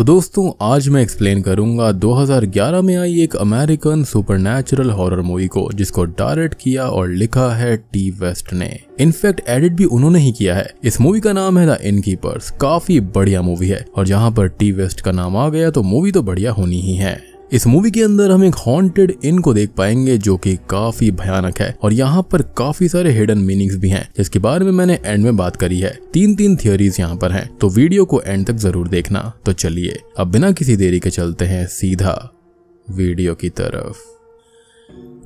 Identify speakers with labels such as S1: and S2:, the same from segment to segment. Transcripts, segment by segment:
S1: तो दोस्तों आज मैं एक्सप्लेन करूंगा 2011 में आई एक अमेरिकन सुपरनैचुरल हॉरर मूवी को जिसको डायरेक्ट किया और लिखा है टी वेस्ट ने इनफैक्ट एडिट भी उन्होंने ही किया है इस मूवी का नाम है द इनकीपर्स काफी बढ़िया मूवी है और जहाँ पर टी वेस्ट का नाम आ गया तो मूवी तो बढ़िया होनी ही है इस मूवी के अंदर हम एक हॉन्टेड इन को देख पाएंगे जो कि काफी भयानक है और यहाँ पर काफी सारे हिडन मीनिंग्स भी हैं जिसके बारे में मैंने एंड में बात करी है तीन तीन थियोरीज यहाँ पर हैं तो वीडियो को एंड तक जरूर देखना तो चलिए अब बिना किसी देरी के चलते हैं सीधा वीडियो की तरफ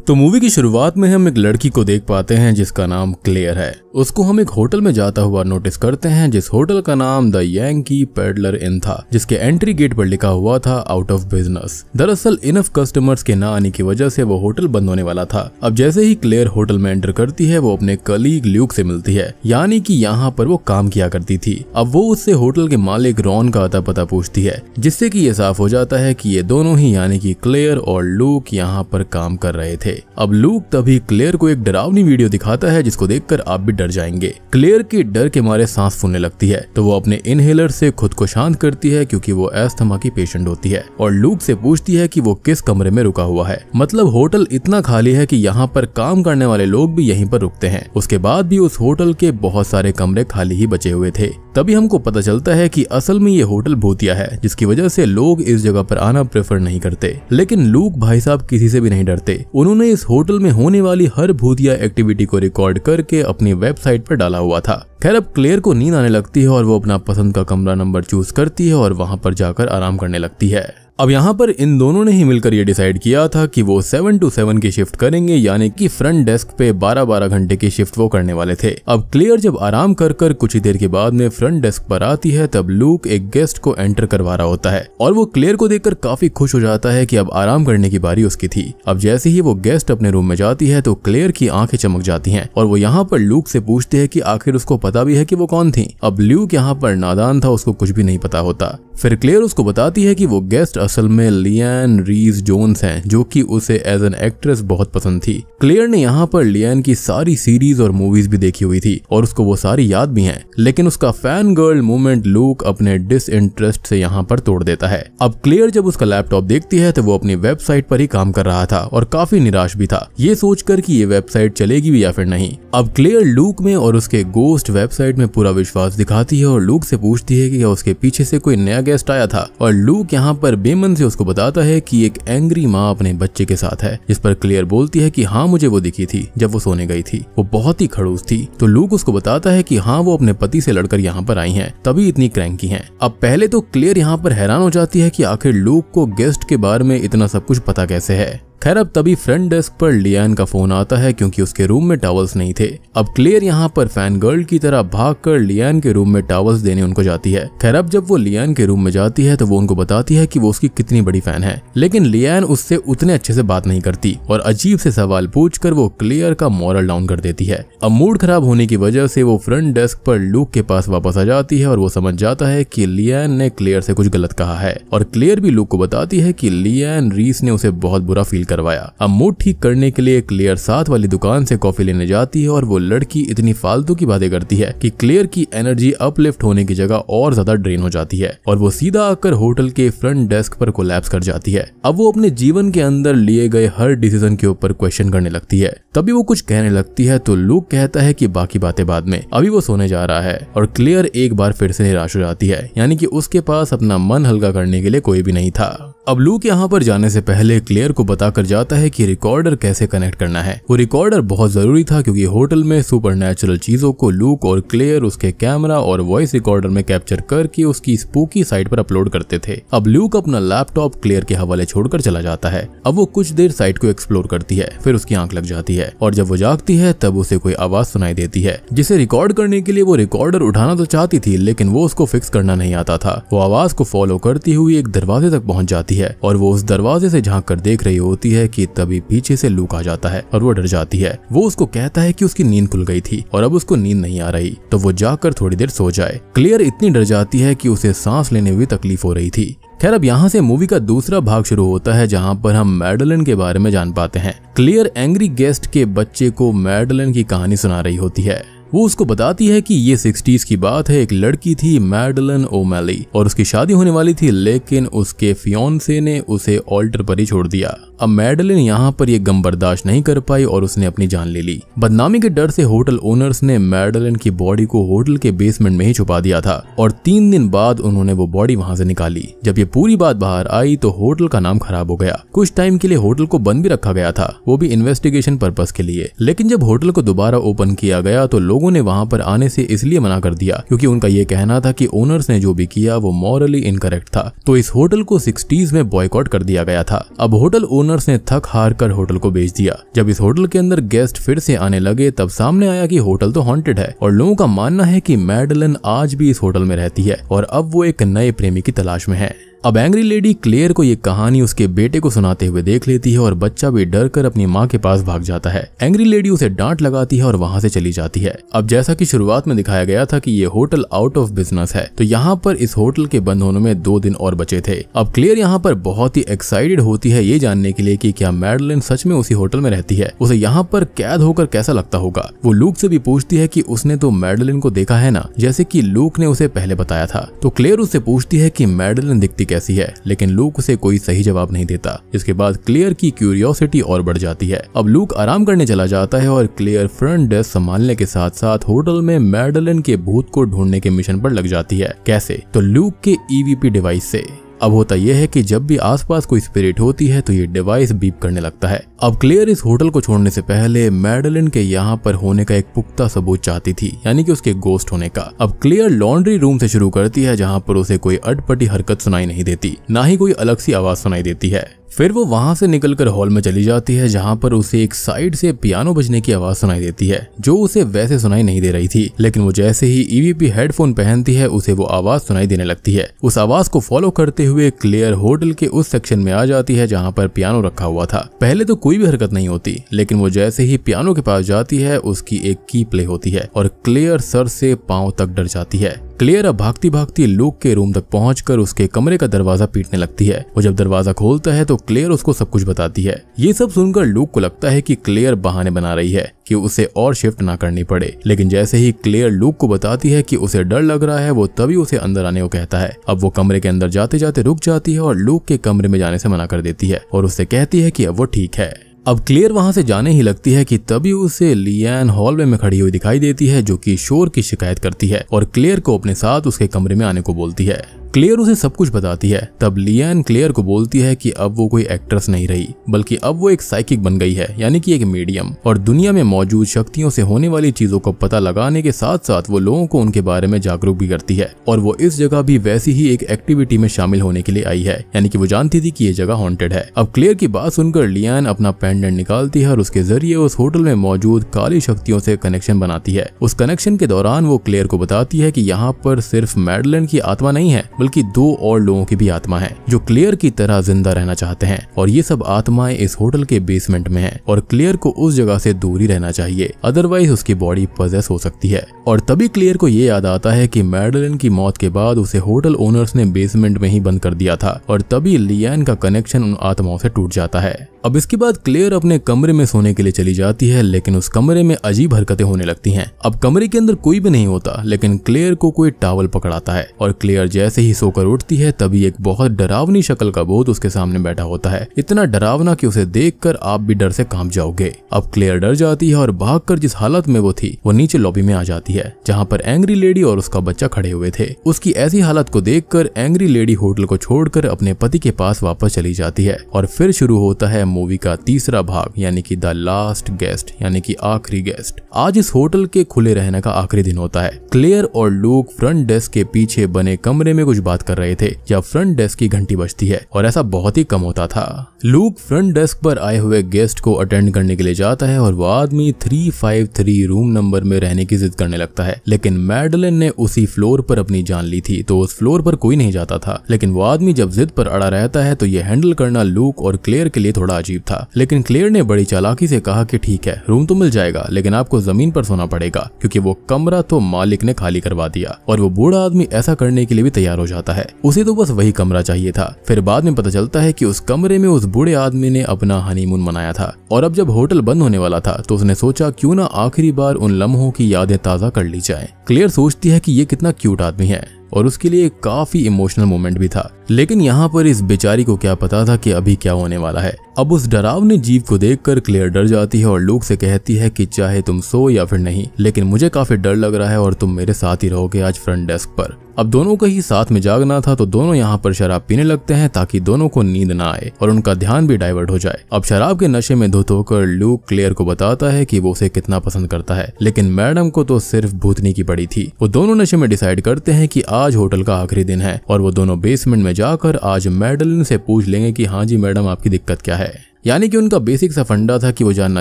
S1: तो मूवी की शुरुआत में हम एक लड़की को देख पाते हैं जिसका नाम क्लेयर है उसको हम एक होटल में जाता हुआ नोटिस करते हैं जिस होटल का नाम द यंकी पेडलर इन था जिसके एंट्री गेट पर लिखा हुआ था आउट ऑफ बिजनेस दरअसल इनफ कस्टमर्स के ना आने की वजह से वो होटल बंद होने वाला था अब जैसे ही क्लेयर होटल में एंटर करती है वो अपने कलीग ल्यूक से मिलती है यानी कि यहाँ पर वो काम किया करती थी अब वो उससे होटल के मालिक रॉन का अता पता पूछती है जिससे की ये साफ हो जाता है की ये दोनों ही यानी की क्लेयर और लूक यहाँ पर काम कर रहे थे अब लूक तभी क्लेयर को एक डरावनी वीडियो दिखाता है जिसको देखकर आप भी डर जाएंगे क्लेयर की डर के मारे सांस फूलने लगती है तो वो अपने इनहेलर से खुद को शांत करती है क्योंकि वो एस्थमा की पेशेंट होती है और लूक से पूछती है कि वो किस कमरे में रुका हुआ है मतलब होटल इतना खाली है कि यहाँ पर काम करने वाले लोग भी यहीं पर रुकते हैं उसके बाद भी उस होटल के बहुत सारे कमरे खाली ही बचे हुए थे तभी हमको पता चलता है कि असल में ये होटल भूतिया है जिसकी वजह से लोग इस जगह पर आना प्रेफर नहीं करते लेकिन लूक भाई साहब किसी से भी नहीं डरते उन्होंने उन्होंने इस होटल में होने वाली हर भूतिया एक्टिविटी को रिकॉर्ड करके अपनी वेबसाइट पर डाला हुआ था खैर अब क्लेयर को नींद आने लगती है और वो अपना पसंद का कमरा नंबर चूज करती है और वहां पर जाकर आराम करने लगती है अब यहाँ पर इन दोनों ने ही मिलकर ये डिसाइड किया था कि वो सेवन टू सेवन की शिफ्ट करेंगे यानी कि फ्रंट डेस्क पे बारह बारह घंटे की शिफ्ट वो करने वाले थे अब क्लियर जब आराम कर कर कुछ ही देर के बाद में फ्रंट डेस्क पर आती है तब लूक एक गेस्ट को एंटर करवा रहा होता है और वो क्लियर को देखकर काफी खुश हो जाता है की अब आराम करने की बारी उसकी थी अब जैसे ही वो गेस्ट अपने रूम में जाती है तो क्लियर की आंखें चमक जाती है और वो यहाँ पर लूक से पूछती है की आखिर उसको पता भी है की वो कौन थी अब लूक यहाँ पर नादान था उसको कुछ भी नहीं पता होता फिर क्लेयर उसको बताती है कि वो गेस्ट असल में लियन रीज जोन्स हैं जो कि उसे एज एन एक्ट्रेस बहुत पसंद थी क्लेयर ने यहाँ पर लियन की सारी सीरीज और मूवीज भी देखी हुई थी और उसको वो सारी याद भी हैं लेकिन उसका फैन गर्ल मूवमेंट लूक अपने डिस इंटरेस्ट से यहाँ पर तोड़ देता है अब क्लेयर जब उसका लैपटॉप देखती है तो वो अपनी वेबसाइट पर ही काम कर रहा था और काफी निराश भी था ये सोचकर की ये वेबसाइट चलेगी भी या फिर नहीं अब क्लेयर लूक में और उसके गोस्ट वेबसाइट में पूरा विश्वास दिखाती है और लूक से पूछती है की क्या उसके पीछे से कोई नया गेस्ट आया था और लूक यहाँ पर बेमन से उसको बताता है कि एक एंग्री माँ अपने बच्चे के साथ है जिस पर क्लियर बोलती है कि हाँ मुझे वो दिखी थी जब वो सोने गई थी वो बहुत ही खड़ूस थी तो लूक उसको बताता है कि हाँ वो अपने पति से लड़कर यहाँ पर आई है तभी इतनी क्रैंकी है अब पहले तो क्लियर यहाँ पर हैरान हो जाती है की आखिर लूक को गेस्ट के बारे में इतना सब कुछ पता कैसे है खैर अब तभी फ्रंट डेस्क पर लियान का फोन आता है क्योंकि उसके रूम में टावल्स नहीं थे अब क्लेयर यहाँ पर फैन गर्ल की तरह भाग कर लियान के रूम में टावल्स देने उनको जाती है खैर अब जब वो लियान के रूम में जाती है तो वो उनको बताती है कि वो उसकी कितनी बड़ी फैन है लेकिन लियान उससे उतने अच्छे से बात नहीं करती और अजीब से सवाल कर वो क्लियर का मॉरल डाउन कर देती है अब मूड खराब होने की वजह से वो फ्रंट डेस्क पर लूक के पास वापस आ जाती है और वो समझ जाता है की लियान ने क्लियर से कुछ गलत कहा है और क्लियर भी लूक को बताती है की लियान रीस ने उसे बहुत बुरा फील करवाया अब मूड ठीक करने के लिए क्लेयर साथ वाली दुकान से कॉफी लेने जाती है और वो लड़की इतनी फालतू की बातें करती है कि क्लेयर की एनर्जी अपलिफ्ट होने की जगह और ज्यादा ड्रेन हो जाती है और वो सीधा आकर होटल के फ्रंट डेस्क पर कोलैप्स कर जाती है अब वो अपने जीवन के अंदर लिए गए हर डिसीजन के ऊपर क्वेश्चन करने लगती है तभी वो कुछ कहने लगती है तो लूक कहता है की बाकी बातें बाद में अभी वो सोने जा रहा है और क्लेयर एक बार फिर से निराश हो जाती है यानी कि उसके पास अपना मन हल्का करने के लिए कोई भी नहीं था अब लूक यहाँ पर जाने से पहले क्लेयर को बताकर जाता है कि रिकॉर्डर कैसे कनेक्ट करना है वो रिकॉर्डर बहुत जरूरी था क्योंकि होटल में सुपर चीजों को लूक और क्लेयर उसके कैमरा और वॉइस रिकॉर्डर में कैप्चर करके उसकी स्पूकी साइट पर अपलोड करते थे अब लूक अपना लैपटॉप क्लेयर के हवाले छोड़कर चला जाता है अब वो कुछ देर साइट को एक्सप्लोर करती है फिर उसकी आंख लग जाती है और जब वो जागती है तब उसे कोई आवाज सुनाई देती है जिसे रिकॉर्ड करने के लिए वो रिकॉर्डर उठाना तो चाहती थी लेकिन वो उसको फिक्स करना नहीं आता था वो आवाज को फॉलो करती हुई एक दरवाजे तक पहुंच जाती जाती है और वो उस दरवाजे से झाँक कर देख रही होती है कि तभी पीछे से लूक आ जाता है और वो डर जाती है वो उसको कहता है कि उसकी नींद खुल गई थी और अब उसको नींद नहीं आ रही तो वो जाकर थोड़ी देर सो जाए क्लियर इतनी डर जाती है कि उसे सांस लेने में तकलीफ हो रही थी खैर अब यहाँ से मूवी का दूसरा भाग शुरू होता है जहाँ पर हम मेडलिन के बारे में जान पाते हैं क्लियर एंग्री गेस्ट के बच्चे को मेडलिन की कहानी सुना रही होती है वो उसको बताती है कि ये सिक्सटीज की बात है एक लड़की थी मैडलन ओमैली और उसकी शादी होने वाली थी लेकिन उसके फियोनसे ने उसे ऑल्टर पर ही छोड़ दिया अब मेडलिन यहाँ पर यह गम बर्दाश्त नहीं कर पाई और उसने अपनी जान ले ली बदनामी के डर से होटल ओनर्स ने मेडलिन की बॉडी को होटल के बेसमेंट में ही छुपा दिया था और तीन दिन बाद उन्होंने वो बॉडी वहां से निकाली जब ये पूरी बात बाहर आई तो होटल का नाम खराब हो गया कुछ टाइम के लिए होटल को बंद भी रखा गया था वो भी इन्वेस्टिगेशन पर्पज के लिए लेकिन जब होटल को दोबारा ओपन किया गया तो लोगों ने वहां पर आने से इसलिए मना कर दिया क्योंकि उनका ये कहना था कि ओनर्स ने जो भी किया वो मॉरली इनकरेक्ट था तो इस होटल को सिक्सटीज में बॉयकॉट कर दिया गया था अब होटल ओनर ओनर्स ने थक हार कर होटल को बेच दिया जब इस होटल के अंदर गेस्ट फिर से आने लगे तब सामने आया कि होटल तो हॉन्टेड है और लोगों का मानना है कि मैडलिन आज भी इस होटल में रहती है और अब वो एक नए प्रेमी की तलाश में है अब एंग्री लेडी क्लेयर को ये कहानी उसके बेटे को सुनाते हुए देख लेती है और बच्चा भी डर कर अपनी माँ के पास भाग जाता है एंग्री लेडी उसे डांट लगाती है और वहाँ से चली जाती है अब जैसा की शुरुआत में दिखाया गया था की ये होटल आउट ऑफ बिजनेस है तो यहाँ पर इस होटल के बंद होने में दो दिन और बचे थे अब क्लेयर यहाँ पर बहुत ही एक्साइटेड होती है ये जानने के लिए की क्या मैडलिन सच में उसी होटल में रहती है उसे यहाँ पर कैद होकर कैसा लगता होगा वो लूक से भी पूछती है की उसने तो मैडलिन को देखा है ना जैसे की लूक ने उसे पहले बताया था तो क्लेयर उससे पूछती है की मैडलिन दिखती कैसी है लेकिन लूक उसे कोई सही जवाब नहीं देता इसके बाद क्लियर की क्यूरियोसिटी और बढ़ जाती है अब लूक आराम करने चला जाता है और क्लेयर फ्रंट डेस्क संभालने के साथ साथ होटल में मेडलिन के भूत को ढूंढने के मिशन पर लग जाती है कैसे तो लूक के ईवीपी e डिवाइस से अब होता यह है कि जब भी आसपास कोई स्पिरिट होती है तो ये डिवाइस बीप करने लगता है अब क्लेयर इस होटल को छोड़ने से पहले मेडलिन के यहाँ पर होने का एक पुख्ता सबूत चाहती थी यानी कि उसके गोस्ट होने का अब क्लेयर लॉन्ड्री रूम से शुरू करती है जहाँ पर उसे कोई अटपटी हरकत सुनाई नहीं देती ना ही कोई अलग सी आवाज सुनाई देती है फिर वो वहां से निकलकर हॉल में चली जाती है जहां पर उसे एक साइड से पियानो बजने की आवाज सुनाई देती है जो उसे वैसे सुनाई नहीं दे रही थी लेकिन वो जैसे ही ईवीपी e हेडफोन पहनती है उसे वो आवाज सुनाई देने लगती है उस आवाज को फॉलो करते हुए क्लियर होटल के उस सेक्शन में आ जाती है जहाँ पर पियानो रखा हुआ था पहले तो कोई भी हरकत नहीं होती लेकिन वो जैसे ही पियानो के पास जाती है उसकी एक की प्ले होती है और क्लियर सर से पाँव तक डर जाती है क्लियर अब भागती भागती लूक के रूम तक पहुंचकर उसके कमरे का दरवाजा पीटने लगती है वो जब दरवाजा खोलता है तो क्लियर उसको सब कुछ बताती है ये सब सुनकर लूक को लगता है कि क्लियर बहाने बना रही है कि उसे और शिफ्ट ना करनी पड़े लेकिन जैसे ही क्लियर लूक को बताती है कि उसे डर लग रहा है वो तभी उसे अंदर आने को कहता है अब वो कमरे के अंदर जाते जाते रुक जाती है और लूक के कमरे में जाने से मना कर देती है और उससे कहती है कि अब वो ठीक है अब क्लेयर वहां से जाने ही लगती है कि तभी उसे लियान हॉलवे में खड़ी हुई दिखाई देती है जो कि शोर की शिकायत करती है और क्लेयर को अपने साथ उसके कमरे में आने को बोलती है क्लेयर उसे सब कुछ बताती है तब लियान क्लेयर को बोलती है कि अब वो कोई एक्ट्रेस नहीं रही बल्कि अब वो एक साइकिक बन गई है यानी कि एक मीडियम और दुनिया में मौजूद शक्तियों से होने वाली चीजों को पता लगाने के साथ साथ वो लोगों को उनके बारे में जागरूक भी करती है और वो इस जगह भी वैसी ही एक एक्टिविटी में शामिल होने के लिए आई है यानी कि वो जानती थी कि ये जगह हॉन्टेड है अब क्लेयर की बात सुनकर लियान अपना पेंडेंट निकालती है और उसके जरिए उस होटल में मौजूद काली शक्तियों से कनेक्शन बनाती है उस कनेक्शन के दौरान वो क्लेयर को बताती है की यहाँ पर सिर्फ मेडलैंड की आत्मा नहीं है बल्कि दो और लोगों की भी आत्मा है जो क्लियर की तरह जिंदा रहना चाहते हैं और ये सब आत्माएं इस होटल के बेसमेंट में है और क्लियर को उस जगह से दूरी रहना चाहिए अदरवाइज उसकी बॉडी पजेस हो सकती है और तभी क्लियर को ये याद आता है की मेडलिन की मौत के बाद उसे होटल ओनर्स ने बेसमेंट में ही बंद कर दिया था और तभी लियान का कनेक्शन उन आत्माओं से टूट जाता है अब इसके बाद क्लियर अपने कमरे में सोने के लिए चली जाती है लेकिन उस कमरे में अजीब हरकतें होने लगती हैं। अब कमरे के अंदर कोई भी नहीं होता लेकिन क्लेयर को कोई टावल पकड़ाता है और क्लियर जैसे ही लड़की सोकर उठती है तभी एक बहुत डरावनी शक्ल का बोध उसके सामने बैठा होता है इतना डरावना कि उसे देखकर आप भी डर से कांप जाओगे अब क्लेयर डर जाती है और भागकर जिस हालत में वो थी वो नीचे लॉबी में आ जाती है जहाँ पर एंग्री लेडी और उसका बच्चा खड़े हुए थे उसकी ऐसी हालत को देख एंग्री लेडी होटल को छोड़कर अपने पति के पास वापस चली जाती है और फिर शुरू होता है मूवी का तीसरा भाग यानी कि द लास्ट गेस्ट यानी कि आखिरी गेस्ट आज इस होटल के खुले रहने का आखिरी दिन होता है क्लेयर और लूक फ्रंट डेस्क के पीछे बने कमरे में कुछ बात कर रहे थे जब फ्रंट डेस्क की घंटी बजती है और ऐसा बहुत ही कम होता था लूक फ्रंट डेस्क पर आए हुए गेस्ट को अटेंड करने के लिए जाता है और वो आदमी 353 रूम नंबर में रहने की जिद करने लगता है लेकिन मेडलिन ने उसी फ्लोर पर अपनी जान ली थी तो उस फ्लोर पर कोई नहीं जाता था लेकिन वो आदमी जब जिद पर अड़ा रहता है तो ये हैंडल करना लूक और क्लेयर के लिए थोड़ा अजीब था लेकिन क्लेयर ने बड़ी चालाकी से कहा कि ठीक है रूम तो मिल जाएगा लेकिन आपको जमीन पर सोना पड़ेगा क्योंकि वो कमरा तो मालिक ने खाली करवा दिया और वो बूढ़ा आदमी ऐसा करने के लिए भी तैयार हो हो जाता है उसे तो बस वही कमरा चाहिए था फिर बाद में पता चलता है की उस कमरे में उस बूढ़े आदमी ने अपना हनीमून मनाया था और अब जब होटल बंद होने वाला था तो उसने सोचा क्यों ना आखिरी बार उन लम्हों की यादें ताजा कर ली जाए क्लियर सोचती है कि ये कितना क्यूट आदमी है और उसके लिए काफी इमोशनल मोमेंट भी था लेकिन यहाँ पर इस बेचारी को क्या पता था कि अभी क्या होने वाला है अब उस डरावने जीव को देखकर क्लियर डर जाती है और लूक से कहती है कि चाहे तुम सो या फिर नहीं लेकिन मुझे काफी डर लग रहा है और तुम मेरे साथ ही रहोगे आज फ्रंट डेस्क पर अब दोनों का ही साथ में जागना था तो दोनों यहाँ पर शराब पीने लगते हैं ताकि दोनों को नींद ना आए और उनका ध्यान भी डाइवर्ट हो जाए अब शराब के नशे में धुत होकर लूक क्लियर को बताता है कि वो उसे कितना पसंद करता है लेकिन मैडम को तो सिर्फ भूतनी की पड़ी थी वो दोनों नशे में डिसाइड करते हैं कि आज होटल का आखिरी दिन है और वो दोनों बेसमेंट में जाकर आज मेडलिन से पूछ लेंगे कि हाँ जी मैडम आपकी दिक्कत क्या है यानी कि उनका बेसिक सा फंडा था कि वो जानना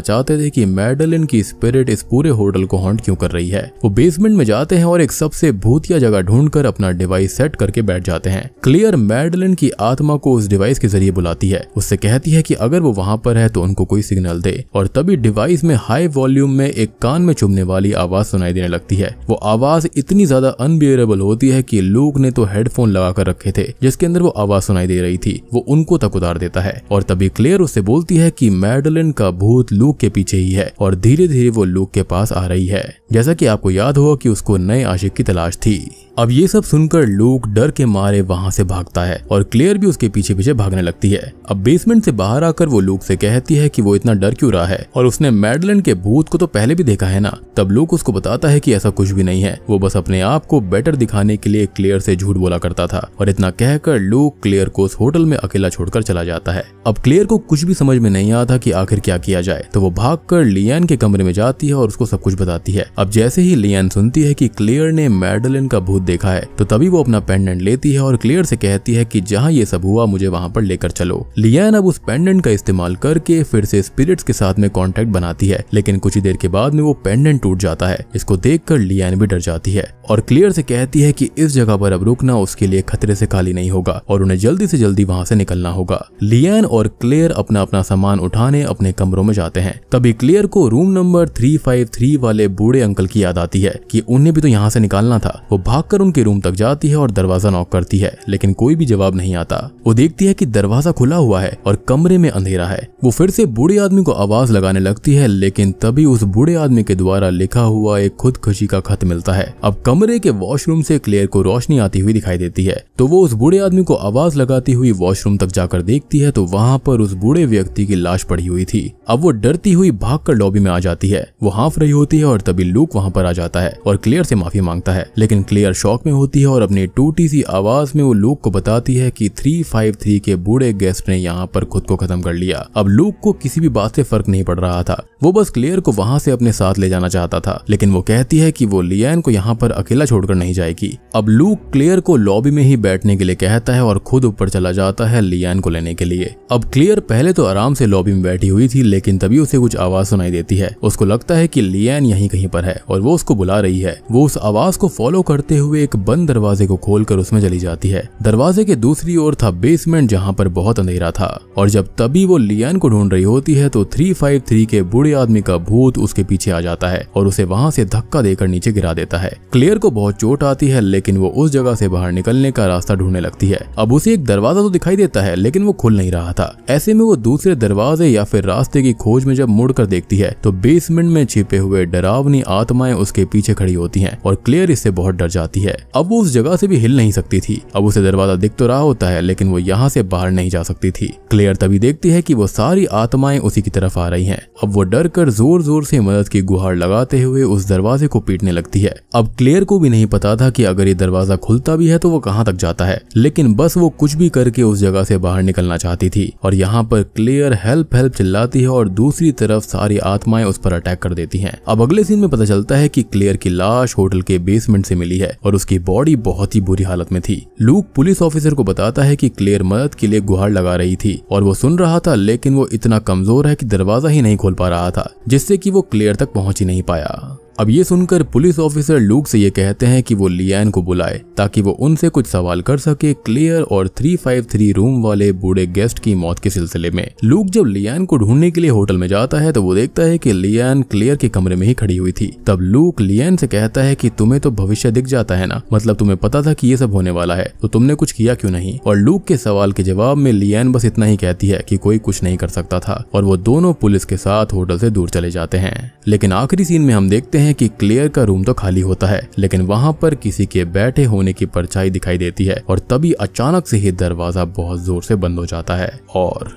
S1: चाहते थे कि मैडलिन की स्पिरिट इस पूरे होटल को हॉन्ट क्यों कर रही है वो बेसमेंट में जाते हैं और एक सबसे भूतिया जगह ढूंढकर अपना डिवाइस सेट करके बैठ जाते हैं क्लियर मैडलिन की आत्मा को उस डिवाइस के जरिए बुलाती है उससे कहती है की अगर वो वहां पर है तो उनको कोई सिग्नल दे और तभी डिवाइस में हाई वॉल्यूम में एक कान में चुभने वाली आवाज सुनाई देने लगती है वो आवाज इतनी ज्यादा अनबियरेबल होती है की लूक ने तो हेडफोन लगा रखे थे जिसके अंदर वो आवाज सुनाई दे रही थी वो उनको तक उतार देता है और तभी क्लियर उससे बोलती है कि मैडलिन का भूत लूक के पीछे ही है और धीरे धीरे वो लूक के पास आ रही है जैसा कि आपको याद हो कि उसको नए आशिक की तलाश थी अब ये सब सुनकर लूक डर के मारे वहाँ से भागता है और क्लेयर भी उसके पीछे पीछे भागने लगती है अब बेसमेंट से बाहर आकर वो लूक से कहती है कि वो इतना डर क्यों रहा है और उसने मेडलिन के भूत को तो पहले भी देखा है ना तब लूक उसको बताता है कि ऐसा कुछ भी नहीं है वो बस अपने आप को बेटर दिखाने के लिए क्लेयर से झूठ बोला करता था और इतना कहकर लूक क्लेयर को उस होटल में अकेला छोड़कर चला जाता है अब क्लेयर को कुछ भी समझ में नहीं आता कि आखिर क्या किया जाए तो वो भाग कर लियन के कमरे में जाती है और उसको सब कुछ बताती है अब जैसे ही लियन सुनती है कि क्लियर ने मेडलिन का भूत देखा है तो तभी वो अपना पेंडेंट लेती है और क्लियर से कहती है कि जहाँ ये सब हुआ मुझे वहाँ पर लेकर चलो लियन अब उस पेंडेंट का इस्तेमाल करके फिर से स्पिरिट्स के साथ में कॉन्टेक्ट बनाती है लेकिन कुछ ही देर के बाद में वो पेंडेंट टूट जाता है इसको देख कर लियन भी डर जाती है और क्लियर से कहती है की इस जगह पर अब रुकना उसके लिए खतरे से खाली नहीं होगा और उन्हें जल्दी से जल्दी वहां से निकलना होगा लियन और क्लियर अपना अपना सामान उठाने अपने कमरों में जाते हैं तभी क्लियर को रूम नंबर 353 वाले बूढ़े अंकल की याद आती है कि उन्हें भी तो यहाँ से निकालना था वो भागकर उनके रूम तक जाती है और दरवाजा नॉक करती है लेकिन कोई भी जवाब नहीं आता वो देखती है की दरवाजा खुला हुआ है और कमरे में अंधेरा है वो फिर से बूढ़े आदमी को आवाज लगाने लगती है लेकिन तभी उस बूढ़े आदमी के द्वारा लिखा हुआ एक खुदकुशी का खत मिलता है अब कमरे के वॉशरूम से क्लियर को रोशनी आती हुई दिखाई देती है तो वो उस बूढ़े आदमी को आवाज लगाती हुई वॉशरूम तक जाकर देखती है तो वहाँ पर उस बूढ़े व्यक्ति की लाश पड़ी हुई थी अब वो डरती हुई भागकर लॉबी में आ जाती है वो हाफ रही होती है और तभी लूक वहाँ पर आ जाता है और क्लियर से माफी मांगता है लेकिन क्लियर शौक में होती है और अपनी टूटी सी आवाज में वो लूक को बताती है की थ्री फाइव थ्री के बूढ़े गेस्ट ने यहाँ पर खुद को खत्म कर लिया अब लूक को किसी भी बात से फर्क नहीं पड़ रहा था वो बस क्लियर को वहाँ से अपने साथ ले जाना चाहता था लेकिन वो कहती है की वो लियन को यहाँ पर अकेला छोड़कर नहीं जाएगी अब लूक क्लियर को लॉबी में ही बैठने के लिए कहता है और खुद ऊपर चला जाता है लियान को लेने के लिए अब क्लियर पहले तो तो आराम से लॉबी में बैठी हुई थी लेकिन तभी उसे कुछ आवाज सुनाई देती है उसको लगता है की लियन यही कहीं पर है और वो उसको बुला रही है वो उस आवाज को फॉलो करते हुए एक बंद दरवाजे को खोलकर उसमें चली जाती है दरवाजे के दूसरी ओर था बेसमेंट जहाँ पर बहुत अंधेरा था और जब तभी वो लियन को ढूंढ रही होती है तो थ्री के बूढ़े आदमी का भूत उसके पीछे आ जाता है और उसे वहाँ से धक्का देकर नीचे गिरा देता है क्लेयर को बहुत चोट आती है लेकिन वो उस जगह से बाहर निकलने का रास्ता ढूंढने लगती है अब उसे एक दरवाजा तो दिखाई देता है लेकिन वो खुल नहीं रहा था ऐसे में वो दूसरे दरवाजे या फिर रास्ते की खोज में जब मुड़कर देखती है तो बेसमेंट में छिपे हुए डरावनी आत्माएं उसके पीछे खड़ी होती हैं और क्लियर इससे बहुत डर जाती है अब वो उस जगह से भी हिल नहीं सकती थी अब उसे दरवाजा दिख तो रहा होता है लेकिन वो यहाँ से बाहर नहीं जा सकती थी क्लियर तभी देखती है की वो सारी आत्माएं उसी की तरफ आ रही है अब वो डर जोर जोर से मदद की गुहार लगाते हुए उस दरवाजे को पीटने लगती है अब क्लियर को भी नहीं पता था की अगर ये दरवाजा खुलता भी है तो वो कहाँ तक जाता है लेकिन बस वो कुछ भी करके उस जगह से बाहर निकलना चाहती थी और यहाँ पर क्लियर हेल्प हेल्प चिल्लाती है और दूसरी तरफ सारी आत्माएं उस पर अटैक कर देती हैं अब अगले सीन में पता चलता है कि क्लियर की लाश होटल के बेसमेंट से मिली है और उसकी बॉडी बहुत ही बुरी हालत में थी लूक पुलिस ऑफिसर को बताता है कि क्लियर मदद के लिए गुहार लगा रही थी और वो सुन रहा था लेकिन वो इतना कमजोर है की दरवाजा ही नहीं खोल पा रहा था जिससे की वो क्लियर तक पहुंच ही नहीं पाया अब ये सुनकर पुलिस ऑफिसर लूक से ये कहते हैं कि वो लियान को बुलाए ताकि वो उनसे कुछ सवाल कर सके क्लियर और 353 रूम वाले बूढ़े गेस्ट की मौत के सिलसिले में लूक जब लियान को ढूंढने के लिए होटल में जाता है तो वो देखता है कि लियान क्लियर के कमरे में ही खड़ी हुई थी तब लूक लियान से कहता है की तुम्हें तो भविष्य दिख जाता है ना मतलब तुम्हें पता था की ये सब होने वाला है तो तुमने कुछ किया क्यूँ नहीं और लूक के सवाल के जवाब में लियान बस इतना ही कहती है की कोई कुछ नहीं कर सकता था और वो दोनों पुलिस के साथ होटल से दूर चले जाते हैं लेकिन आखिरी सीन में हम देखते हैं हैं कि क्लेयर का रूम तो खाली होता है लेकिन वहाँ पर किसी के बैठे होने की परछाई दिखाई देती है और तभी अचानक से ही दरवाजा बहुत जोर से बंद हो जाता है और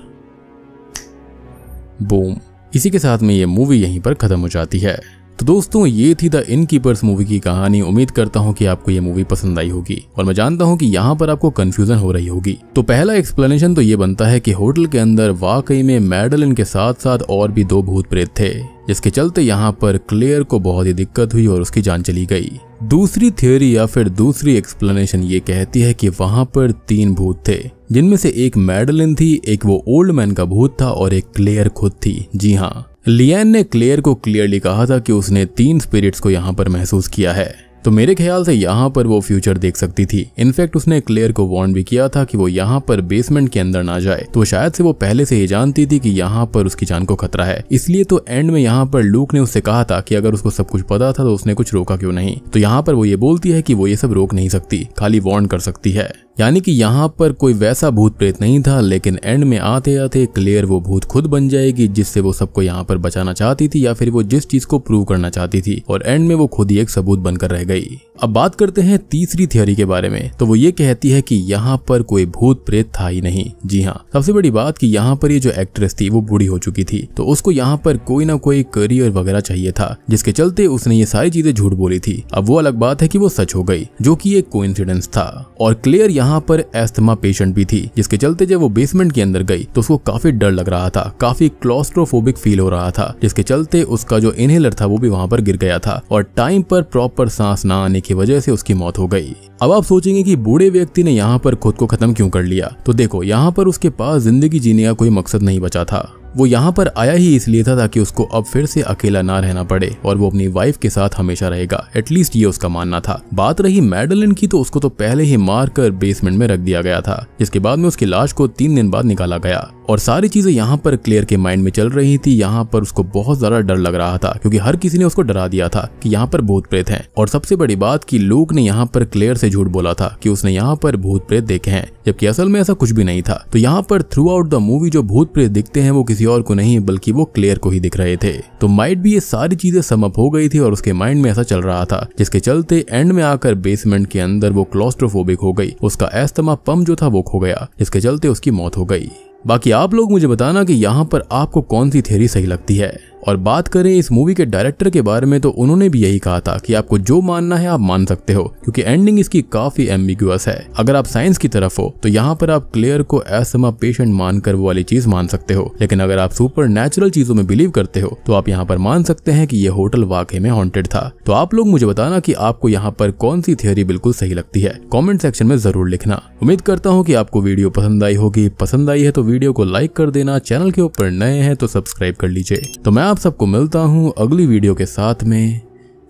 S1: बूम इसी के साथ में ये मूवी यहीं पर खत्म हो जाती है तो दोस्तों ये थी द इनकीपर्स मूवी की कहानी उम्मीद करता हूँ कि आपको ये मूवी पसंद आई होगी और मैं जानता हूँ कि यहाँ पर आपको कंफ्यूजन हो रही होगी तो पहला एक्सप्लेनेशन तो ये बनता है कि होटल के अंदर वाकई में मेडलिन के साथ साथ और भी दो भूत प्रेत थे जिसके चलते यहाँ पर क्लेयर को बहुत ही दिक्कत हुई और उसकी जान चली गई दूसरी थ्योरी या फिर दूसरी एक्सप्लेनेशन ये कहती है कि वहां पर तीन भूत थे जिनमें से एक मेडलिन थी एक वो ओल्ड मैन का भूत था और एक क्लेयर खुद थी जी हाँ लियन ने क्लेयर को क्लियरली कहा था कि उसने तीन स्पिरिट्स को यहाँ पर महसूस किया है तो मेरे ख्याल से यहाँ पर वो फ्यूचर देख सकती थी इनफैक्ट उसने क्लेयर को वार्न भी किया था कि वो यहाँ पर बेसमेंट के अंदर ना जाए तो शायद से वो पहले से ही जानती थी कि यहाँ पर उसकी जान को खतरा है इसलिए तो एंड में यहाँ पर लूक ने उससे कहा था कि अगर उसको सब कुछ पता था तो उसने कुछ रोका क्यों नहीं तो यहाँ पर वो ये बोलती है कि वो ये सब रोक नहीं सकती खाली वार्न कर सकती है यानी कि यहाँ पर कोई वैसा भूत प्रेत नहीं था लेकिन एंड में आते आते क्लियर वो भूत खुद बन जाएगी जिससे वो सबको यहाँ पर बचाना चाहती थी या फिर वो जिस चीज को प्रूव करना चाहती थी और एंड में वो खुद ही एक सबूत बनकर रह गई अब बात करते हैं तीसरी थियोरी के बारे में तो वो ये कहती है कि यहाँ पर कोई भूत प्रेत था ही नहीं जी हाँ सबसे बड़ी बात कि यहाँ पर ये जो एक्ट्रेस थी वो बूढ़ी हो चुकी थी तो उसको यहाँ पर कोई ना कोई करियर वगैरह चाहिए था जिसके चलते उसने ये सारी चीजें झूठ बोली थी अब वो अलग बात है की वो सच हो गई जो की एक कोइंसिडेंस था और क्लियर यहाँ यहाँ पर एस्थमा पेशेंट भी थी जिसके चलते जब वो बेसमेंट के अंदर गई तो उसको काफी डर लग रहा था काफी क्लोस्ट्रोफोबिक फील हो रहा था जिसके चलते उसका जो इनहेलर था वो भी वहां पर गिर गया था और टाइम पर प्रॉपर सांस न आने की वजह से उसकी मौत हो गई अब आप सोचेंगे कि बूढ़े व्यक्ति ने यहाँ पर खुद को खत्म क्यों कर लिया तो देखो यहाँ पर उसके पास जिंदगी जीने का कोई मकसद नहीं बचा था वो यहाँ पर आया ही इसलिए था ताकि उसको अब फिर से अकेला ना रहना पड़े और वो अपनी वाइफ के साथ हमेशा रहेगा एटलीस्ट ये उसका मानना था बात रही मेडलिन की तो उसको तो पहले ही मार कर बेसमेंट में रख दिया गया था जिसके बाद में उसकी लाश को तीन दिन बाद निकाला गया और सारी चीजें यहाँ पर क्लियर के माइंड में चल रही थी यहाँ पर उसको बहुत ज्यादा डर लग रहा था क्योंकि हर किसी ने उसको डरा दिया था कि यहाँ पर भूत प्रेत हैं और सबसे बड़ी बात कि लोग ने यहाँ पर क्लेयर से झूठ बोला था कि उसने यहाँ पर भूत प्रेत देखे हैं जबकि असल में ऐसा कुछ भी नहीं था तो यहाँ पर थ्रू आउट द मूवी जो भूत प्रेत दिखते हैं वो किसी और को नहीं बल्कि वो क्लेयर को ही दिख रहे थे तो माइट भी ये सारी चीजें समअप हो गई थी और उसके माइंड में ऐसा चल रहा था जिसके चलते एंड में आकर बेसमेंट के अंदर वो क्लोस्ट्रोफोबिक हो गई उसका एस्तमा पंप जो था वो खो गया जिसके चलते उसकी मौत हो गई बाकी आप लोग मुझे बताना कि यहाँ पर आपको कौन सी थेरी सही लगती है और बात करें इस मूवी के डायरेक्टर के बारे में तो उन्होंने भी यही कहा था कि आपको जो मानना है आप मान सकते हो क्योंकि एंडिंग इसकी काफी एम्बिगुअस है अगर आप साइंस की तरफ हो तो यहाँ पर आप क्लेयर को एसमा पेशेंट मानकर वो वाली चीज मान सकते हो लेकिन अगर आप सुपर नेचुरल चीजों में बिलीव करते हो तो आप यहाँ पर मान सकते हैं कि ये होटल वाकई में हॉन्टेड था तो आप लोग मुझे बताना कि आपको यहाँ पर कौन सी थियोरी बिल्कुल सही लगती है कॉमेंट सेक्शन में जरूर लिखना उम्मीद करता हूँ की आपको वीडियो पसंद आई होगी पसंद आई है तो वीडियो को लाइक कर देना चैनल के ऊपर नए हैं तो सब्सक्राइब कर लीजिए तो मैं आप आप सबको मिलता हूं अगली वीडियो के साथ में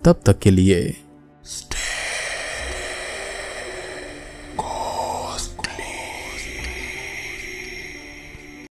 S1: तब तक के लिए स्टे